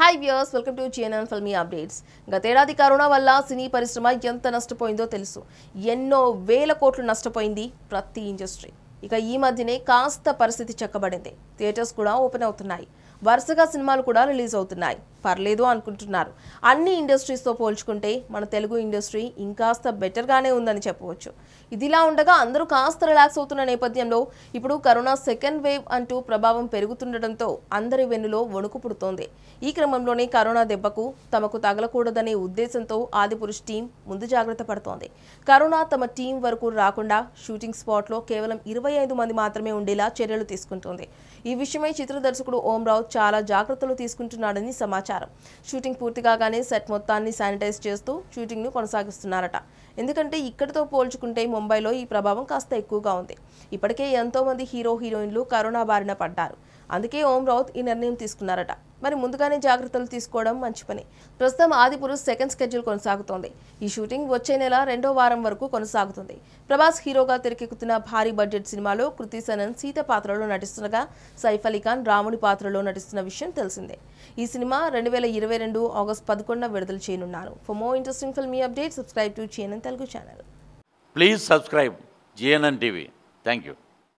Hi views welcome to GNN filmy updates గతేడాది corona వల్ల సినీ పరిశ్రమ ఎంత నష్టపోయిందో తెలుసు ఎన్నో వేల కోట్లు నష్టపోయింది ప్రతి ఇండస్ట్రీ ఇక ఈ మధ్యనే కాస్త పరిస్థితి చెక్కబడింది థియేటర్స్ కూడా ఓపెన్ అవుతున్నాయి వరుసగా సినిమాలు కూడా రిలీజ్ అవుతున్నాయి పర్లేదు అనుకుంటున్నారు అన్ని ఇండస్ట్రీస్తో పోల్చుకుంటే మన తెలుగు ఇండస్ట్రీ ఇంకాస్త బెటర్గానే ఉందని చెప్పవచ్చు ఇదిలా ఉండగా అందరూ కాస్త రిలాక్స్ అవుతున్న నేపథ్యంలో ఇప్పుడు కరోనా సెకండ్ వేవ్ అంటూ ప్రభావం పెరుగుతుండటంతో అందరి వెన్నులో వణుకు పుడుతోంది ఈ క్రమంలోనే కరోనా దెబ్బకు తమకు తగలకూడదనే ఉద్దేశంతో ఆదిపురుష్ టీం ముందు జాగ్రత్త పడుతోంది కరోనా తమ టీం వరకు రాకుండా షూటింగ్ స్పాట్లో కేవలం ఇరవై ముప్పై ఐదు మంది మాత్రమే ఉండేలా చర్యలు తీసుకుంటోంది ఈ విషయమై చిత్ర దర్శకుడు ఓంరావు చాలా జాగ్రత్తలు తీసుకుంటున్నాడని సమాచారం షూటింగ్ పూర్తి కాగానే సెట్ మొత్తాన్ని శానిటైజ్ చేస్తూ షూటింగ్ను కొనసాగిస్తున్నారట ఎందుకంటే ఇక్కడితో పోల్చుకుంటే ముంబైలో ఈ ప్రభావం కాస్త ఎక్కువగా ఉంది ఇప్పటికే ఎంతోమంది హీరో హీరోయిన్లు కరోనా బారిన పడ్డారు అందుకే ఓం రావుత్ ఈ నిర్ణయం తీసుకున్నారట మరి ముందుగానే జాగ్రత్తలు తీసుకోవడం మంచి పని ప్రస్తుతం ఆదిపురుష్ సెకండ్ స్కెడ్యూల్ కొనసాగుతోంది ఈ షూటింగ్ వచ్చే నెల రెండో వారం వరకు కొనసాగుతుంది ప్రభాస్ హీరోగా తెరకెక్కుతున్న భారీ బడ్జెట్ సినిమాలో కృతి సనన్ సీత పాత్రలో నటిస్తుండగా సైఫ్ అలీ ఖాన్ రాముడి పాత్రలో నటిస్తున్న విషయం తెలిసిందే ఈ సినిమా రెండు వేల ఇరవై రెండు ఆగస్ట్ పదకొండున విడుదల చేయనున్నారు for more interesting filmy update subscribe to GNN Telugu channel please subscribe GNN TV Thank you.